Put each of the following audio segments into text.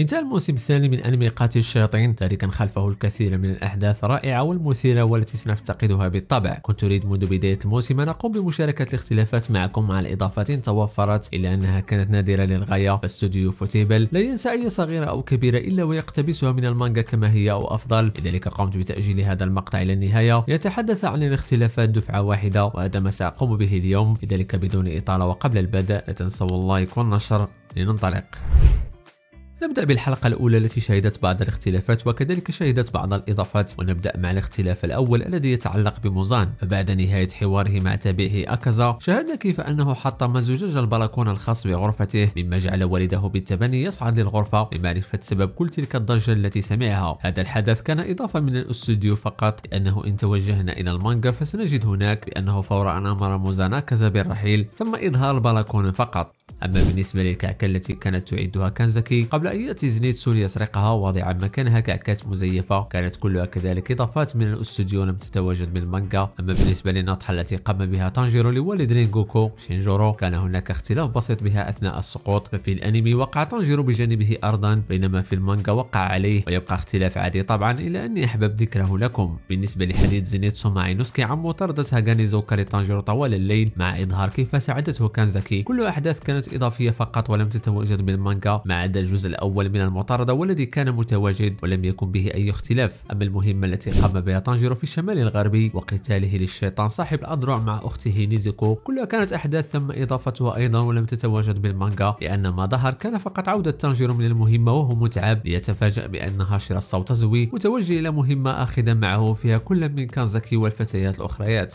انتهى الموسم الثاني من أنمي قاتل الشياطين تاركا خلفه الكثير من الأحداث الرائعة والمثيرة والتي سنفتقدها بالطبع كنت أريد منذ بداية الموسم أن أقوم بمشاركة الاختلافات معكم مع الإضافات توفرت إلا أنها كانت نادرة للغاية فاستوديو فوتيبل لا ينسى أي صغيرة أو كبيرة إلا ويقتبسها من المانجا كما هي أو أفضل لذلك قمت بتأجيل هذا المقطع إلى النهاية يتحدث عن الاختلافات دفعة واحدة وهذا ما سأقوم به اليوم لذلك بدون إطالة وقبل البدء لا تنسوا اللايك والنشر لننطلق نبدأ بالحلقة الأولى التي شهدت بعض الاختلافات وكذلك شهدت بعض الإضافات ونبدأ مع الاختلاف الأول الذي يتعلق بموزان فبعد نهاية حواره مع تابعه أكازا شاهدنا كيف أنه حطم زجاج البلكون الخاص بغرفته مما جعل والده بالتبني يصعد للغرفة لمعرفة سبب كل تلك الضجة التي سمعها هذا الحدث كان إضافة من الاستوديو فقط لأنه إن توجهنا إلى المانجا فسنجد هناك بأنه فور أن أمر موزان أكازا بالرحيل تم إظهار البلكون فقط أما بالنسبة للكعكة التي كانت تعدها كانزاكي قبل أن يأتي زنيتسو ليسرقها واضعا مكانها كعكات مزيفة كانت كلها كذلك إضافات من الأستوديو لم تتواجد بالمانجا أما بالنسبة للنطحة التي قام بها تانجيرو لوالد رينجوكو شينجورو كان هناك اختلاف بسيط بها أثناء السقوط ففي الأنمي وقع تانجيرو بجانبه أرضا بينما في المانجا وقع عليه ويبقى اختلاف عادي طبعا إلا أني أحبب ذكره لكم بالنسبة لحديث زينيتسو مع إينوسكي عن مطاردة هاغانيزو لتانجيرو طوال الليل مع إظهار كيف ساعدته كانزاكي كل أحداث كانت مقالات إضافية فقط ولم تتواجد بالمانجا ما عدا الجزء الأول من المطاردة والذي كان متواجد ولم يكن به أي اختلاف أما المهمة التي قام بها تانجيرو في الشمال الغربي وقتاله للشيطان صاحب الأذرع مع أخته نيزيكو كلها كانت أحداث تم إضافتها أيضا ولم تتواجد بالمانجا لأن ما ظهر كان فقط عودة تانجيرو من المهمة وهو متعب ليتفاجأ بأن هاشيرا الصوتزوي متوجه إلى مهمة آخذا معه فيها كل من كانزاكي والفتيات الأخريات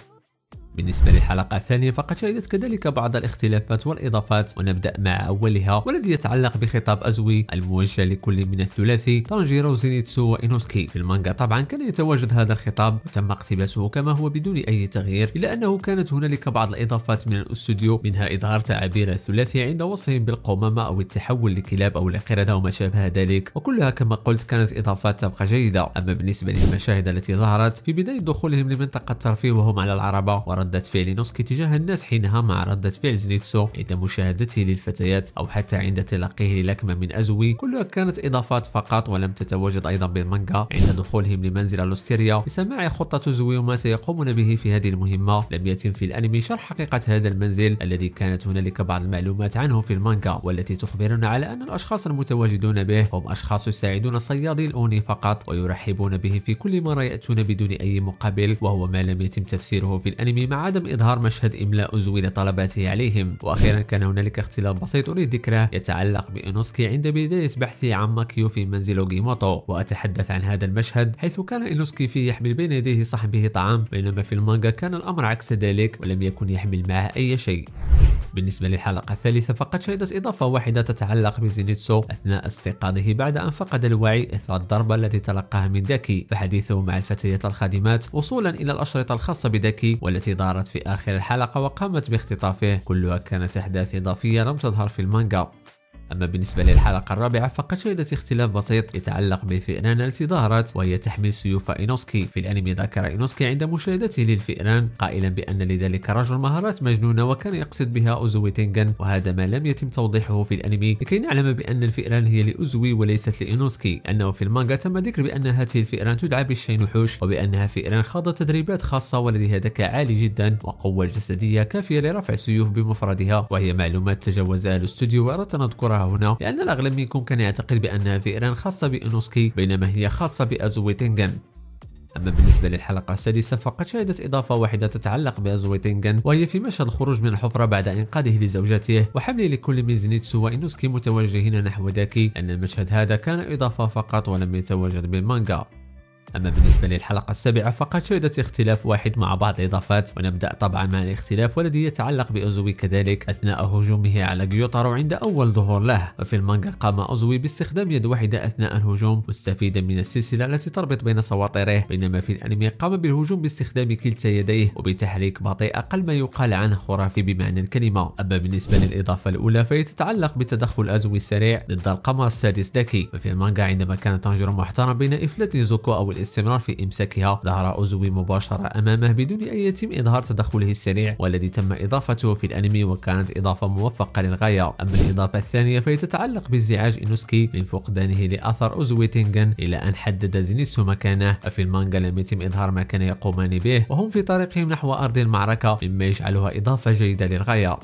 بالنسبة للحلقة الثانية فقد شهدت كذلك بعض الاختلافات والإضافات ونبدأ مع أولها والذي يتعلق بخطاب أزوي الموجه لكل من الثلاثي تانجيرو زينيتسو وإنوسكي في المانجا طبعا كان يتواجد هذا الخطاب وتم اقتباسه كما هو بدون أي تغيير إلا أنه كانت هنالك بعض الإضافات من الاستوديو منها إظهار تعابير الثلاثي عند وصفهم بالقمامة أو التحول لكلاب أو القردة وما شابه ذلك وكلها كما قلت كانت إضافات تبقى جيدة أما بالنسبة للمشاهد التي ظهرت في بداية دخولهم لمنطقة الترفيه وهم على العربة ردة فعل نوسكي تجاه الناس حينها مع ردة فعل زنيتسو عند مشاهدته للفتيات أو حتى عند تلقيه للكمة من أزوي كلها كانت إضافات فقط ولم تتواجد أيضا بالمانجا عند دخولهم لمنزل لوستيريا لسماع خطة زوي وما سيقومون به في هذه المهمة لم يتم في الأنمي شرح حقيقة هذا المنزل الذي كانت هنالك بعض المعلومات عنه في المانجا والتي تخبرنا على أن الأشخاص المتواجدون به هم أشخاص يساعدون صيادي الأوني فقط ويرحبون به في كل مرة يأتون بدون أي مقابل وهو ما لم يتم تفسيره في الأنمي مع عدم إظهار مشهد إملاء زوين طلباته عليهم وأخيرا كان هنالك اختلاف بسيط أريد ذكره يتعلق بإنوسكي عند بداية بحثه عن ماكيو في منزل أوغيموتو وأتحدث عن هذا المشهد حيث كان إنوسكي فيه يحمل بين يديه صاحبه طعام بينما في المانجا كان الأمر عكس ذلك ولم يكن يحمل معه أي شيء بالنسبة للحلقة الثالثة فقد شهدت إضافة واحدة تتعلق بزينيتسو أثناء استيقاظه بعد أن فقد الوعي إثر الضربة التي تلقاها من داكي فحديثه مع الفتيات الخادمات وصولا إلى الأشرطة الخاصة بداكي والتي ظهرت في آخر الحلقة وقامت باختطافه كلها كانت أحداث إضافية لم تظهر في المانجا أما بالنسبة للحلقة الرابعة فقد شهدت اختلاف بسيط يتعلق بفئران التي ظهرت وهي تحمل سيوف إينوسكي في الأنمي ذكر إينوسكي عند مشاهدته للفئران قائلا بأن لذلك الرجل مهارات مجنونة وكان يقصد بها أوزوي تينغان وهذا ما لم يتم توضيحه في الأنمي لكي نعلم بأن الفئران هي لأوزوي وليست لإينوسكي لأنه في المانجا تم ذكر بأن هذه الفئران تدعى بالشينوحوش وبأنها فئران خاضت تدريبات خاصة ولديها ذكاء عالي جدا وقوة جسدية كافية لرفع سيوف بمفردها وهي معلومات تجاوزها الاستوديو وأردت أن أذكرها هنا لأن الأغلب منكم كان يعتقد بأنها فئران خاصة بأنوسكي بينما هي خاصة بازويتنجن أما بالنسبة للحلقة السادسة فقد شهدت إضافة واحدة تتعلق بأزويتينغن وهي في مشهد الخروج من الحفرة بعد إنقاذه لزوجته وحمله لكل زينيتسو وإنوسكي متوجهين نحو داكي أن المشهد هذا كان إضافة فقط ولم يتواجد بالمانجا أما بالنسبة للحلقة السابعة فقد شهدت اختلاف واحد مع بعض الإضافات ونبدأ طبعا مع الاختلاف والذي يتعلق بأوزوي كذلك أثناء هجومه على جيوتارو عند أول ظهور له وفي المانجا قام أوزوي باستخدام يد واحدة أثناء الهجوم مستفيدا من السلسلة التي تربط بين سواطره بينما في الأنمي قام بالهجوم باستخدام كلتا يديه وبتحريك بطيء أقل ما يقال عنه خرافي بمعنى الكلمة أما بالنسبة للإضافة الأولى فهي تتعلق بتدخل أزوي السريع ضد القمر السادس داكي وفي المانجا عندما كان تانجيرو محترم بين إفلات نيزوكو أو الاستمرار في إمساكها ظهر أوزوي مباشرة أمامه بدون أن يتم إظهار تدخله السريع والذي تم إضافته في الأنمي وكانت إضافة موفقة للغاية أما الإضافة الثانية فهي تتعلق بانزعاج إنوسكي من فقدانه لأثر أوزوي تينغن إلى أن حدد زينيتسو مكانه ففي المانجا لم يتم إظهار ما كان يقومان به وهم في طريقهم نحو أرض المعركة مما يجعلها إضافة جيدة للغاية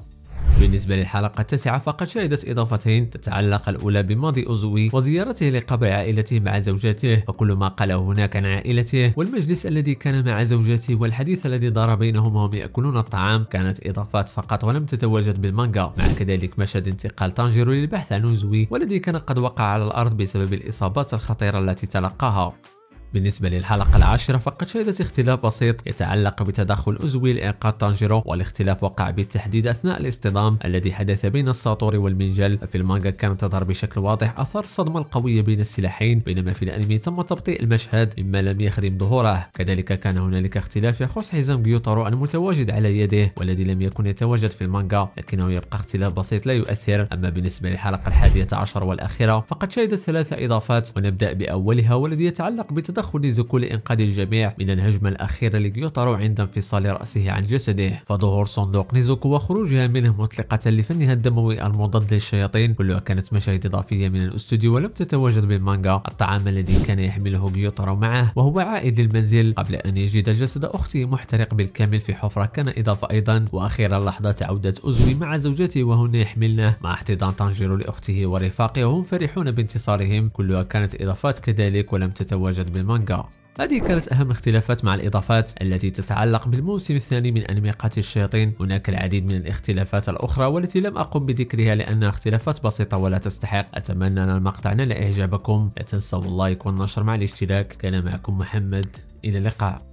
بالنسبة للحلقة التاسعة فقد شهدت إضافتين تتعلق الأولى بماضي أوزوي وزيارته لقبر عائلته مع زوجته فكل ما قاله هناك عن عائلته والمجلس الذي كان مع زوجته والحديث الذي دار بينهما وهم يأكلون الطعام كانت إضافات فقط ولم تتواجد بالمانجا مع كذلك مشهد انتقال تانجيرو للبحث عن أوزوي والذي كان قد وقع على الأرض بسبب الإصابات الخطيرة التي تلقاها بالنسبة للحلقة العاشرة فقد شهدت اختلاف بسيط يتعلق بتدخل أزوي لإنقاذ تانجيرو والاختلاف وقع بالتحديد أثناء الاصطدام الذي حدث بين الساطوري والمنجل في المانجا كانت تظهر بشكل واضح أثر الصدمة القوية بين السلاحين بينما في الأنمي تم تبطيء المشهد مما لم يخدم ظهوره كذلك كان هنالك اختلاف يخص حزام جيوتارو المتواجد على يده والذي لم يكن يتواجد في المانجا لكنه يبقى اختلاف بسيط لا يؤثر أما بالنسبة للحلقة الحادية عشر والأخيرة فقد شهدت ثلاث إضافات ونبدأ بأولها والذي يتعلق بتدخل تدخل كل إنقاذ الجميع من الهجمة الأخيرة لجيوتارو عند انفصال رأسه عن جسده فظهور صندوق نيزوكو وخروجها منه مطلقة لفنها الدموي المضاد للشياطين كلها كانت مشاهد إضافية من الاستوديو ولم تتواجد بالمانجا الطعام الذي كان يحمله جيوتارو معه وهو عائد للمنزل قبل أن يجد جسد أخته محترق بالكامل في حفرة كان إضافة أيضا وأخيرا لحظة عودة أوزوي مع زوجته وهنا يحملنه مع احتضان تانجيرو لأخته ورفاقه وهم فرحون بانتصارهم كلها كانت إضافات كذلك ولم تتواجد بالمانجا المانجا هذه كانت أهم الاختلافات مع الإضافات التي تتعلق بالموسم الثاني من أنمي قاتل الشياطين هناك العديد من الاختلافات الأخرى والتي لم أقم بذكرها لأنها اختلافات بسيطة ولا تستحق أتمنى أن المقطع نال إعجابكم لا تنسوا اللايك والنشر مع الاشتراك كان معكم محمد إلى اللقاء